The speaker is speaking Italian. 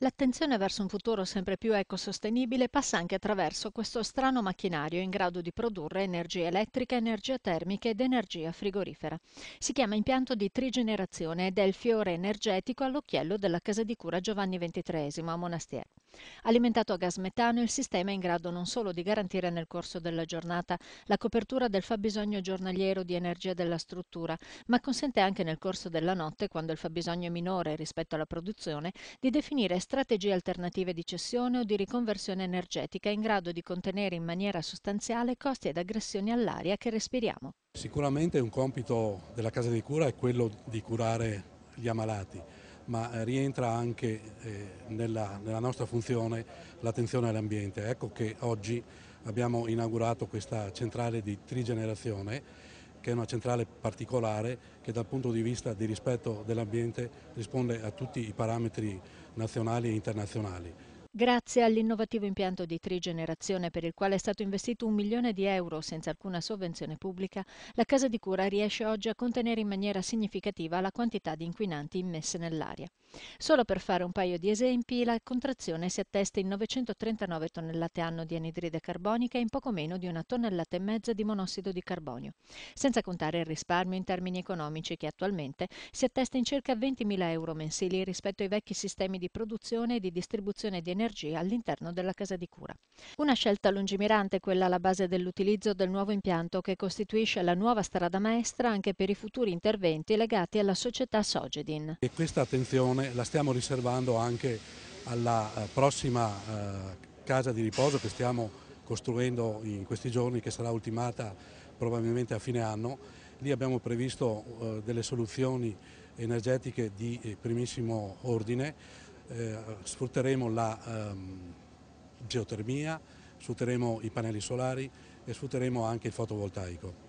L'attenzione verso un futuro sempre più ecosostenibile passa anche attraverso questo strano macchinario in grado di produrre energia elettrica, energia termica ed energia frigorifera. Si chiama impianto di trigenerazione ed è il fiore energetico all'occhiello della casa di cura Giovanni XXIII a Monastier. Alimentato a gas metano, il sistema è in grado non solo di garantire nel corso della giornata la copertura del fabbisogno giornaliero di energia della struttura, ma consente anche nel corso della notte, quando il fabbisogno è minore rispetto alla produzione, di definire strategie alternative di cessione o di riconversione energetica in grado di contenere in maniera sostanziale costi ed aggressioni all'aria che respiriamo. Sicuramente un compito della casa di cura è quello di curare gli ammalati, ma eh, rientra anche eh, nella, nella nostra funzione l'attenzione all'ambiente. Ecco che oggi abbiamo inaugurato questa centrale di trigenerazione che è una centrale particolare che dal punto di vista di rispetto dell'ambiente risponde a tutti i parametri nazionali e internazionali. Grazie all'innovativo impianto di trigenerazione per il quale è stato investito un milione di euro senza alcuna sovvenzione pubblica, la casa di cura riesce oggi a contenere in maniera significativa la quantità di inquinanti immesse nell'aria. Solo per fare un paio di esempi, la contrazione si attesta in 939 tonnellate anno di anidride carbonica e in poco meno di una tonnellata e mezza di monossido di carbonio, senza contare il risparmio in termini economici che attualmente si attesta in circa 20.000 euro mensili rispetto ai vecchi sistemi di produzione e di distribuzione di energia energia all'interno della casa di cura. Una scelta lungimirante quella alla base dell'utilizzo del nuovo impianto che costituisce la nuova strada maestra anche per i futuri interventi legati alla società Sogedin. E questa attenzione la stiamo riservando anche alla eh, prossima eh, casa di riposo che stiamo costruendo in questi giorni, che sarà ultimata probabilmente a fine anno. Lì abbiamo previsto eh, delle soluzioni energetiche di primissimo ordine eh, sfrutteremo la ehm, geotermia, sfrutteremo i pannelli solari e sfrutteremo anche il fotovoltaico.